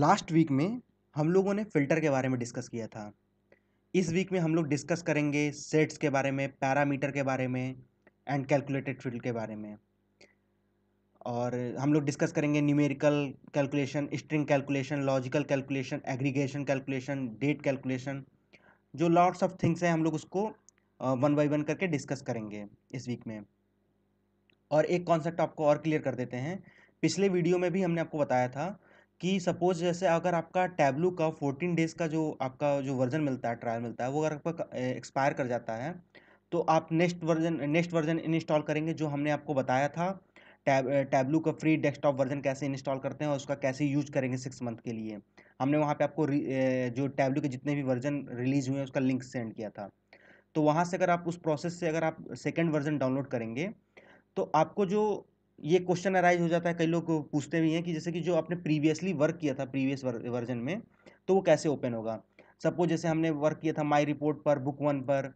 last week में हम लोगों ने फ़िल्टर के बारे में डिस्कस किया था इस वीक में हम लोग डिस्कस करेंगे सेट्स के बारे में पैरामीटर के बारे में एंड कैलकुलेटेड फील्ड के बारे में और हम लोग डिस्कस करेंगे numerical calculation string calculation logical calculation aggregation calculation date calculation जो लॉट्स ऑफ थिंग्स हैं हम लोग उसको वन बाई वन करके डिस्कस करेंगे इस वीक में और एक कॉन्सेप्ट आपको और क्लियर कर देते हैं पिछले वीडियो में भी हमने आपको बताया था कि सपोज़ जैसे अगर आपका टैबलू का फोर्टीन डेज़ का जो आपका जो वर्ज़न मिलता है ट्रायल मिलता है वो अगर आपका एक्सपायर कर जाता है तो आप next version next version install करेंगे जो हमने आपको बताया था टैब टैबलू का फ्री डेस्कटॉप वर्जन कैसे इंस्टॉल करते हैं और उसका कैसे यूज करेंगे सिक्स मंथ के लिए हमने वहाँ पे आपको जो टैबलू के जितने भी वर्जन रिलीज हुए हैं उसका लिंक सेंड किया था तो वहाँ से अगर आप उस प्रोसेस से अगर आप सेकेंड वर्जन डाउनलोड करेंगे तो आपको जो ये क्वेश्चन अराइज हो जाता है कई लोग पूछते भी हैं कि जैसे कि जो आपने प्रीवियसली वर्क किया था प्रीवियस वर्जन में तो वो कैसे ओपन होगा सपोज जैसे हमने वर्क किया था माई रिपोर्ट पर बुक वन पर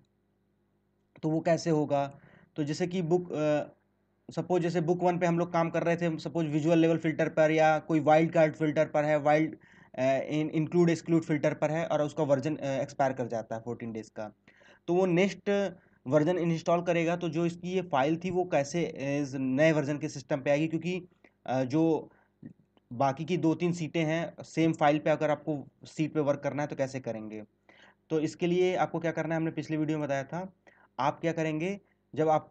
तो वो कैसे होगा तो जैसे कि बुक सपोज जैसे बुक वन पे हम लोग काम कर रहे थे सपोज विजुअल लेवल फिल्टर पर या कोई वाइल्ड कार्ड फिल्टर पर है वाइल्ड इंक्लूड एक्सक्लूड फिल्टर पर है और उसका वर्जन एक्सपायर कर जाता है फोर्टीन डेज का तो वो नेक्स्ट वर्जन इंस्टॉल करेगा तो जो इसकी ये फाइल थी वो कैसे इस नए वर्जन के सिस्टम पे आएगी क्योंकि जो बाकी की दो तीन सीटें हैं सेम फाइल पे अगर आपको सीट पे वर्क करना है तो कैसे करेंगे तो इसके लिए आपको क्या करना है हमने पिछली वीडियो में बताया था आप क्या करेंगे जब आप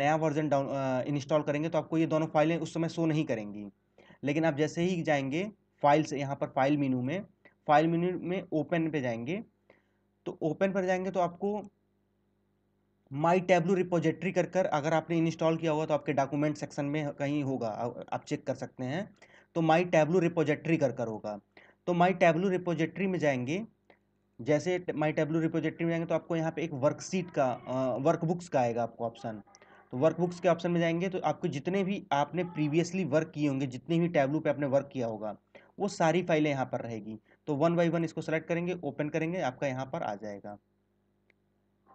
नया वर्जन डाउन इंस्टॉल करेंगे तो आपको ये दोनों फाइलें उस समय शो नहीं करेंगी लेकिन आप जैसे ही जाएंगे फाइल्स यहाँ पर फाइल मीनू में फाइल मीनू में ओपन पे जाएंगे तो ओपन पर जाएंगे तो आपको माई टैब्लू रिपोजिट्री कर कर अगर आपने इंस्टॉल किया होगा तो आपके डॉक्यूमेंट सेक्शन में कहीं होगा आप चेक कर सकते हैं तो माई टैबलू रिपोजिट्री कर कर होगा तो माई टैबलू रिपोजिट्री में जाएंगे जैसे माई टैब्लू रिपोजिट्री में जाएंगे तो आपको यहाँ पे एक वर्कशीट का वर्कबुक्स का आएगा आपको ऑप्शन तो वर्कबुक्स के ऑप्शन में जाएंगे तो आपको जितने भी आपने प्रीवियसली वर्क किए होंगे जितने भी टैबलू पे आपने वर्क किया होगा वो सारी फाइलें यहाँ पर रहेगी तो वन बाई वन इसको सेलेक्ट करेंगे ओपन करेंगे आपका यहाँ पर आ जाएगा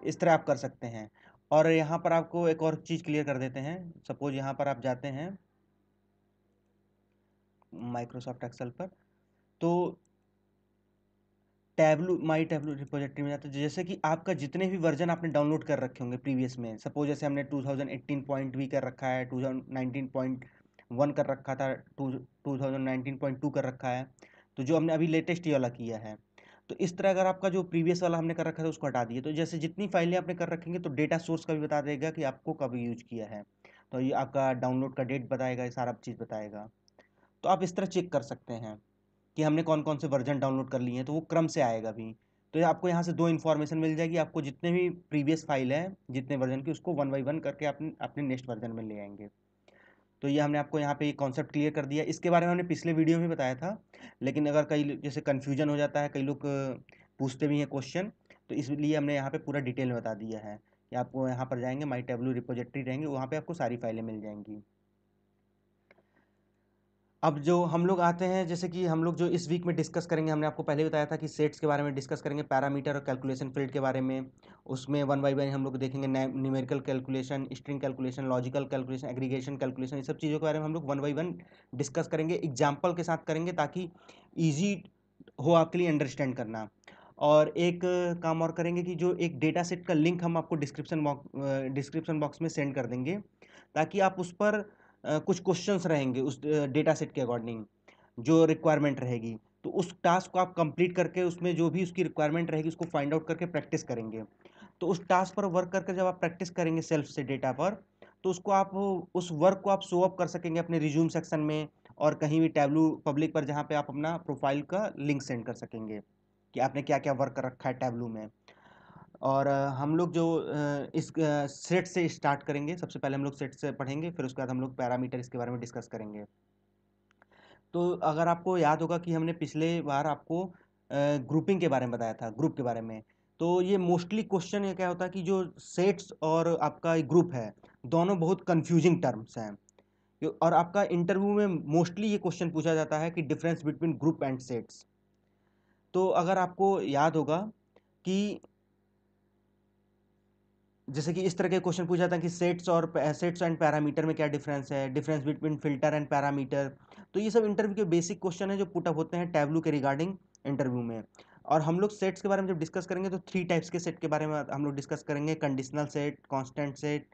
इस तरह आप कर सकते हैं और यहाँ पर आपको एक और चीज़ क्लियर कर देते हैं सपोज यहाँ पर आप जाते हैं माइक्रोसॉफ्ट एक्सेल पर तो टैबलू माई टैबलू रिपोजिटरी में जाते हैं जैसे कि आपका जितने भी वर्जन आपने डाउनलोड कर रखे होंगे प्रीवियस में सपोज जैसे हमने 2018 पॉइंट भी कर रखा है नाइनटीन पॉइंट वन कर रखा था two two thousand nineteen point two कर रखा है तो जो हमने अभी लेटेस्ट ये वाला किया है तो इस तरह अगर आपका जो प्रीवियस वाला हमने कर रखा था उसको हटा दिए तो जैसे जितनी फाइलें आपने कर रखेंगे तो डेटा सोर्स का भी बता देगा कि आपको कब यूज किया है तो ये आपका डाउनलोड का डेट बताएगा ये सारा चीज़ बताएगा तो आप इस तरह चेक कर सकते हैं कि हमने कौन कौन से वर्जन डाउनलोड कर लिए हैं तो वो क्रम से आएगा भी तो आपको यहाँ से दो इन्फॉर्मेशन मिल जाएगी आपको जितने भी प्रीवियस फाइल हैं जितने वर्जन की उसको वन बाई वन करके अपने अपने नेक्स्ट वर्जन में ले आएंगे तो ये हमने आपको यहाँ पे ये कॉन्सेप्ट क्लियर कर दिया इसके बारे में हमने पिछले वीडियो में बताया था लेकिन अगर कई जैसे कन्फ्यूजन हो जाता है कई लोग पूछते भी हैं क्वेश्चन तो इसलिए हमने यहाँ पर पूरा डिटेल बता दिया है कि आपको यहाँ पर जाएंगे माई टेबलू रिपोजिट्री रहेंगे वहाँ पर आपको सारी फाइलें मिल जाएंगी अब जो हम लोग आते हैं जैसे कि हम लोग जो इस वीक में डिस्कस करेंगे हमने आपको पहले बताया था कि सेट्स के बारे में डिस्कस करेंगे पैरामीटर और कैलकुलेशन फील्ड के बारे में उसमें वन बाई वन हम लोग देखेंगे numerical calculation string calculation logical calculation aggregation calculation ये सब चीज़ों के बारे में हम लोग वन बाई वन डिस्कस करेंगे एग्जाम्पल के साथ करेंगे ताकि ईजी हो आपके लिए अंडरस्टैंड करना और एक काम और करेंगे कि जो एक डेटा सेट का लिंक हम आपको डिस्क्रिप्शन बॉक्स डिस्क्रिप्शन बॉक्स में सेंड कर देंगे ताकि आप उस पर कुछ क्वेश्चंस रहेंगे उस डेटा सेट के अकॉर्डिंग जो रिक्वायरमेंट रहेगी तो उस टास्क को आप कंप्लीट करके उसमें जो भी उसकी रिक्वायरमेंट रहेगी उसको फाइंड आउट करके प्रैक्टिस करेंगे तो उस टास्क पर वर्क करके जब आप प्रैक्टिस करेंगे सेल्फ से डेटा पर तो उसको आप उस वर्क को आप शो अप कर सकेंगे अपने रिज्यूम सेक्शन में और कहीं भी टैबलू पब्लिक पर जहाँ पे आप अपना प्रोफाइल का लिंक सेंड कर सकेंगे कि आपने क्या क्या वर्क कर रखा है टैबलू में और हम लोग जो इस सेट से स्टार्ट करेंगे सबसे पहले हम लोग सेट से पढ़ेंगे फिर उसके बाद हम लोग पैरामीटर इसके बारे में डिस्कस करेंगे तो अगर आपको याद होगा कि हमने पिछले बार आपको ग्रुपिंग के बारे में बताया था ग्रुप के बारे में तो ये मोस्टली क्वेश्चन ये क्या होता है कि जो सेट्स और आपका ग्रुप है दोनों बहुत कन्फ्यूजिंग टर्म्स हैं और आपका इंटरव्यू में मोस्टली ये क्वेश्चन पूछा जाता है कि difference between group and sets तो अगर आपको याद होगा कि जैसे कि इस तरह के क्वेश्चन पूछा है कि सेट्स और सेट्स एंड पैरामीटर में क्या डिफरेंस है difference between filter and parameter तो ये सब इंटरव्यू के बेसिक क्वेश्चन है जो पुटअप होते हैं टैबलू के रिगार्डिंग इंटरव्यू में और हम लोग सेट्स के बारे में जब डिस्कस करेंगे तो थ्री टाइप्स के सेट के बारे में हम लोग डिस्कस करेंगे conditional set constant set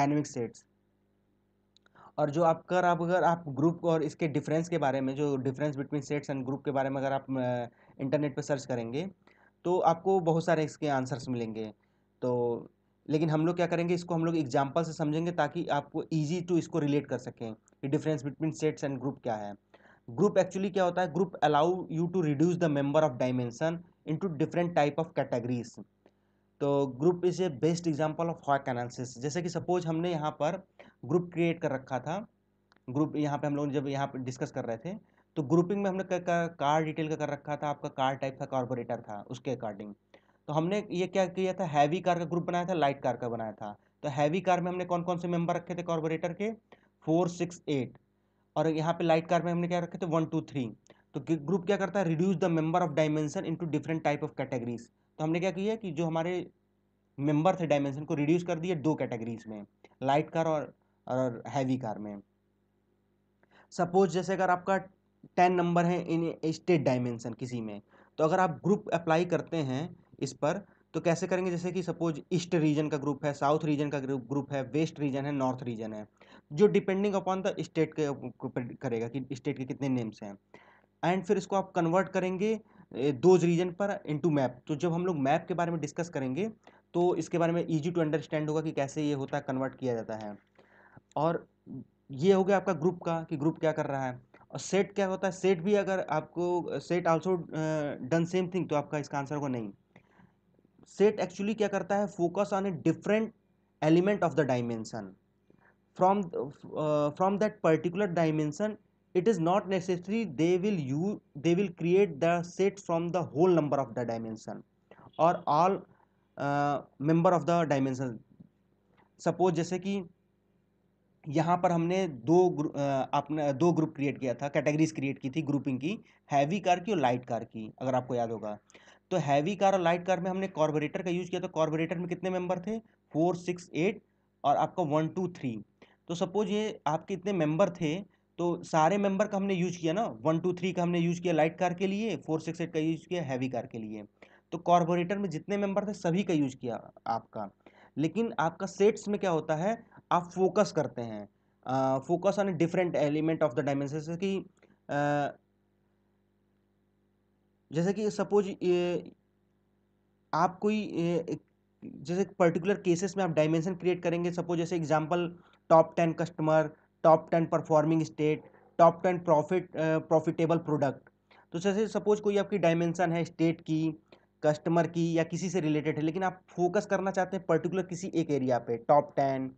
dynamic sets और जो आपका आप अगर आप ग्रुप और इसके डिफरेंस के बारे में जो difference between sets and group के बारे में अगर आप इंटरनेट पर सर्च करेंगे तो आपको बहुत सारे इसके आंसर्स मिलेंगे तो लेकिन हम लोग क्या करेंगे इसको हम लोग एग्जाम्पल से समझेंगे ताकि आपको ईजी टू इसको रिलेट कर सकें कि difference between sets and group क्या है ग्रुप एक्चुअली क्या होता है group allow you to reduce the member of dimension into different type of categories तो group is a best example of hoc analysis जैसे कि सपोज हमने यहाँ पर ग्रुप क्रिएट कर रखा था ग्रुप यहाँ पे हम लोग जब यहाँ पर डिस्कस कर रहे थे तो ग्रुपिंग में हमने कार डिटेल का कर रखा था आपका कार टाइप का कॉर्पोरेटर था उसके अकॉर्डिंग तो हमने ये क्या किया था हैवी कार का ग्रुप बनाया था लाइट कार का बनाया था तो हैवी कार में हमने कौन कौन से मेंबर रखे थे कॉर्बोरेटर के फोर सिक्स एट और यहाँ पे लाइट कार में हमने क्या रखे थे वन टू थ्री तो ग्रुप क्या करता है reduce the member of dimension into different type of categories तो हमने क्या किया कि जो हमारे मेंबर थे डायमेंशन को रिड्यूस कर दिए दो कैटेगरीज में लाइट कार और और हैवी कार में सपोज जैसे अगर आपका टेन नंबर है इन स्टेट डायमेंशन किसी में तो अगर आप ग्रुप अप्लाई करते हैं इस पर तो कैसे करेंगे जैसे कि सपोज ईस्ट रीजन का ग्रुप है साउथ रीजन का ग्रुप ग्रुप है वेस्ट रीजन है नॉर्थ रीजन है जो डिपेंडिंग अपॉन द स्टेट के करेगा कि स्टेट के कितने नेम्स हैं एंड फिर इसको आप कन्वर्ट करेंगे दोज रीजन पर इनटू मैप तो जब हम लोग मैप के बारे में डिस्कस करेंगे तो इसके बारे में ईजी टू अंडरस्टैंड होगा कि कैसे ये होता है कन्वर्ट किया जाता है और ये हो गया आपका ग्रुप का कि ग्रुप क्या कर रहा है और सेट क्या होता है सेट भी अगर आपको set also done same thing तो आपका इसका आंसर होगा नहीं सेट एक्चुअली क्या करता है focus on a different element of the dimension from from that particular dimension it is not necessary they will you they will create the set from the whole number of the dimension और all member of the dimension suppose जैसे कि यहाँ पर हमने दो uh, अपने दो group create किया था कैटेगरीज क्रिएट की थी ग्रुपिंग की हैवी कार की और लाइट कार की अगर आपको याद होगा तो हैवी कार और लाइट कार में हमने कॉर्बोरेटर का यूज़ किया तो कार्बोरेटर में कितने मेंबर थे फोर सिक्स एट और आपका वन टू थ्री तो सपोज ये आपके इतने मेंबर थे तो सारे मेंबर का हमने यूज किया ना वन टू थ्री का हमने यूज किया लाइट कार के लिए फोर सिक्स एट का यूज किया हैवी कार के लिए तो कार्बोरेटर में जितने मेंबर थे सभी का यूज किया आपका लेकिन आपका सेट्स में क्या होता है आप फोकस करते हैं focus on different element of the dimension जैसे कि जैसे कि सपोज आप कोई जैसे पर्टिकुलर केसेस में आप डायमेंशन क्रिएट करेंगे सपोज जैसे example top ten customer top ten performing state top ten profit profitable product तो जैसे सपोज कोई आपकी डायमेंशन है स्टेट की कस्टमर की या किसी से रिलेटेड है लेकिन आप फोकस करना चाहते हैं पर्टिकुलर किसी एक एरिया पे top ten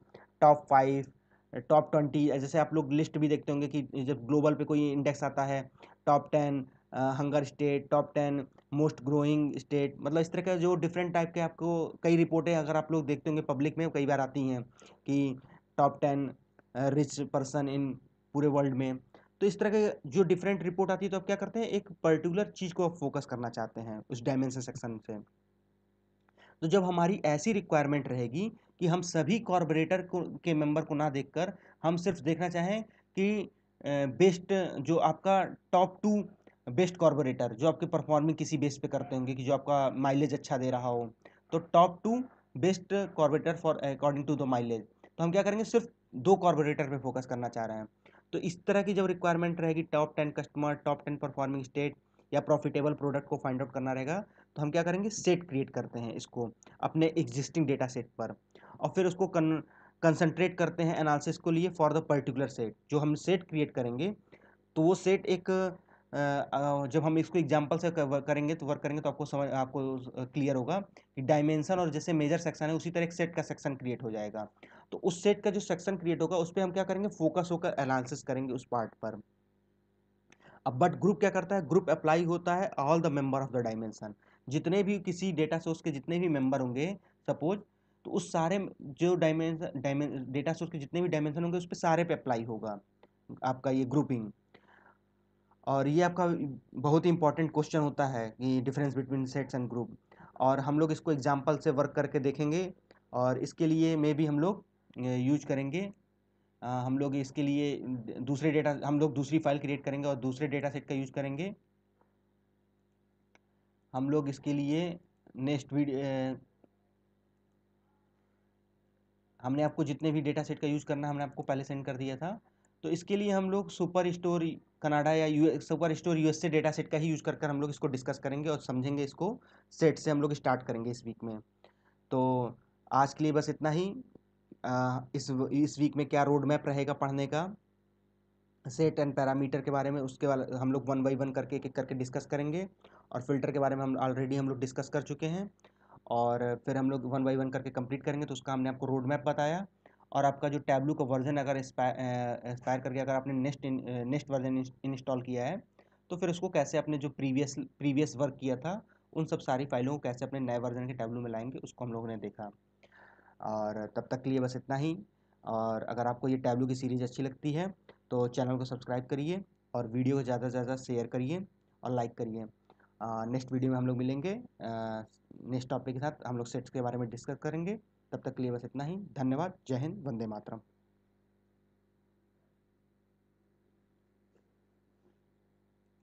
top five top twenty जैसे आप लोग लिस्ट भी देखते होंगे कि जब ग्लोबल पे कोई इंडेक्स आता है top ten hunger state top ten most growing state मतलब इस तरह का जो डिफरेंट टाइप के आपको कई रिपोर्टें अगर आप लोग देखते होंगे पब्लिक में कई बार आती हैं कि top ten rich person in पूरे वर्ल्ड में तो इस तरह के जो डिफरेंट रिपोर्ट आती है तो आप क्या करते हैं एक पर्टिकुलर चीज़ को आप फोकस करना चाहते हैं उस डायमेंशन सेक्शन से तो जब हमारी ऐसी रिक्वायरमेंट रहेगी कि हम सभी कॉरपोरेटर को के मेंबर को ना देखकर हम सिर्फ देखना चाहें कि बेस्ट जो आपका टॉप टू बेस्ट कॉरपोरेटर जो आपके परफॉर्मिंग किसी बेस पे करते होंगे कि जो आपका माइलेज अच्छा दे रहा हो तो top two best carburetor for according to the mileage तो हम क्या करेंगे सिर्फ दो कॉरपोरेटर पे फोकस करना चाह रहे हैं तो इस तरह की जब रिक्वायरमेंट रहेगी top ten customer top ten performing state या प्रॉफिटेबल प्रोडक्ट को फाइंड आउट करना रहेगा तो हम क्या करेंगे सेट क्रिएट करते हैं इसको अपने एग्जिस्टिंग डेटा सेट पर और फिर उसको कन कंसनट्रेट करते हैं एनालिसिस को लिए फॉर द पर्टिकुलर सेट जो हम सेट क्रिएट करेंगे तो वो सेट एक जब हम इसको एग्जाम्पल से करेंगे तो वर्क करेंगे तो आपको समझ आपको क्लियर होगा कि डायमेंशन और जैसे मेजर सेक्शन है उसी तरह एक सेट का सेक्शन क्रिएट हो जाएगा तो उस सेट का जो सेक्शन क्रिएट होगा उस पर हम क्या करेंगे फोकस होकर एनालिसिस करेंगे उस पार्ट पर अब बट ग्रुप क्या करता है ग्रुप अप्लाई होता है all the member of the dimension जितने भी किसी डेटा सोर्स के जितने भी मेंबर होंगे सपोज तो उस सारे जो डायमेंशन डायमें डेटा सोर्स के जितने भी डायमेंशन होंगे उस पर सारे पे अप्लाई होगा आपका ये ग्रुपिंग और ये आपका बहुत ही इंपॉर्टेंट क्वेश्चन होता है कि difference between sets and group और हम लोग इसको एग्जाम्पल से वर्क करके देखेंगे और इसके लिए मे भी हम लोग यूज करेंगे आ, हम लोग इसके लिए दूसरे डेटा हम लोग दूसरी फाइल क्रिएट करेंगे और दूसरे डेटा सेट का यूज करेंगे हम लोग इसके लिए नेक्स्ट वीडियो हमने आपको जितने भी डेटा सेट का यूज़ करना हमने आपको पहले सेंड कर दिया था तो इसके लिए हम लोग सुपर स्टोर कनाडा या U super store USA data set का ही यूज़ कर कर हम लोग इसको डिस्कस करेंगे और समझेंगे इसको सेट से हम लोग स्टार्ट करेंगे इस वीक में तो आज के लिए बस इतना ही इस इस वीक में क्या रोड मैप रहेगा पढ़ने का सेट एंड पैरामीटर के बारे में उसके बारे हम लोग वन बाई वन करके एक एक करके डिस्कस करेंगे और फिल्टर के बारे में हम ऑलरेडी हम लोग डिस्कस कर चुके हैं और फिर हम लोग वन बाई वन करके कंप्लीट करेंगे तो उसका हमने आपको रोड मैप बताया और आपका जो टैबलू का वर्जन अगर एक्सपायर करके अगर आपने नेक्स्ट नेक्स्ट वर्जन इंस्टॉल किया है तो फिर उसको कैसे अपने जो प्रीवियस प्रीवियस वर्क किया था उन सब सारी फाइलों को कैसे अपने नए वर्जन के टैबलू में लाएंगे उसको हम लोगों ने देखा और तब तक के लिए बस इतना ही और अगर आपको ये टैबलू की सीरीज़ अच्छी लगती है तो चैनल को सब्सक्राइब करिए और वीडियो को ज़्यादा से ज़्यादा शेयर करिए और लाइक करिए नेक्स्ट वीडियो में हम लोग मिलेंगे नेक्स्ट टॉपिक के साथ हम लोग सेट्स के बारे में डिस्कस करेंगे तब तक के लिए बस इतना ही धन्यवाद जय हिंद वंदे मातरम